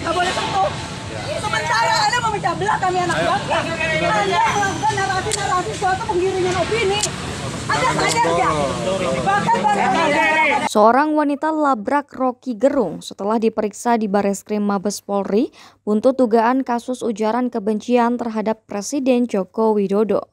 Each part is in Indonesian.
nggak boleh sentuh. Sementara Anda memecah belah kami anak bangsa. Anda melakukan narasi-narasi suatu penggiringan opini. Anda sadar nggak? Bahkan Seorang wanita labrak Rocky Gerung setelah diperiksa di Bareskrim Mabes Polri buntut dugaan kasus ujaran kebencian terhadap Presiden Joko Widodo.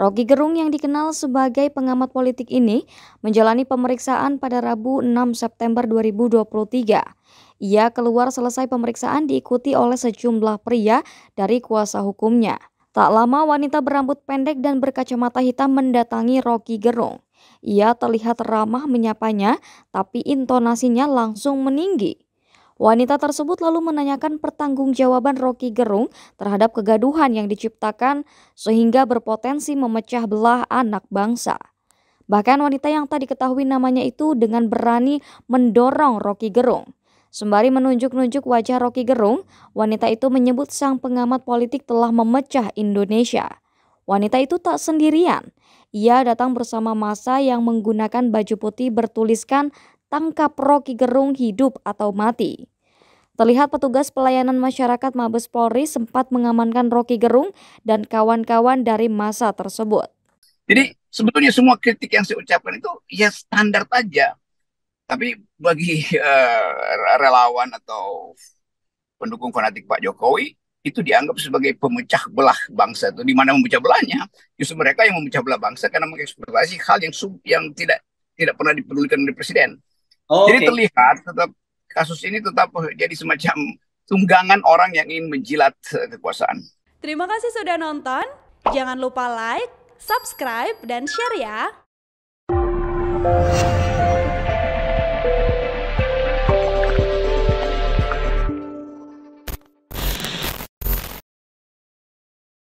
Rocky Gerung yang dikenal sebagai pengamat politik ini menjalani pemeriksaan pada Rabu 6 September 2023. Ia keluar selesai pemeriksaan diikuti oleh sejumlah pria dari kuasa hukumnya. Tak lama wanita berambut pendek dan berkacamata hitam mendatangi Rocky Gerung. Ia terlihat ramah menyapanya, tapi intonasinya langsung meninggi. Wanita tersebut lalu menanyakan pertanggungjawaban Rocky Gerung terhadap kegaduhan yang diciptakan sehingga berpotensi memecah belah anak bangsa. Bahkan wanita yang tak diketahui namanya itu dengan berani mendorong Rocky Gerung. Sembari menunjuk-nunjuk wajah Rocky Gerung, wanita itu menyebut sang pengamat politik telah memecah Indonesia. Wanita itu tak sendirian. Ia datang bersama masa yang menggunakan baju putih bertuliskan tangkap Rocky Gerung hidup atau mati. Terlihat petugas pelayanan masyarakat Mabes Polri sempat mengamankan Rocky Gerung dan kawan-kawan dari masa tersebut. Jadi sebetulnya semua kritik yang saya ucapkan itu ya standar saja. Tapi bagi uh, relawan atau pendukung fanatik Pak Jokowi itu dianggap sebagai pemecah belah bangsa itu di mana memecah belahnya justru mereka yang memecah belah bangsa karena mengeksploitasi hal yang sub, yang tidak tidak pernah diperlukan oleh presiden. Oh, jadi okay. terlihat tetap kasus ini tetap jadi semacam tunggangan orang yang ingin menjilat eh, kekuasaan. Terima kasih sudah nonton. Jangan lupa like, subscribe dan share ya.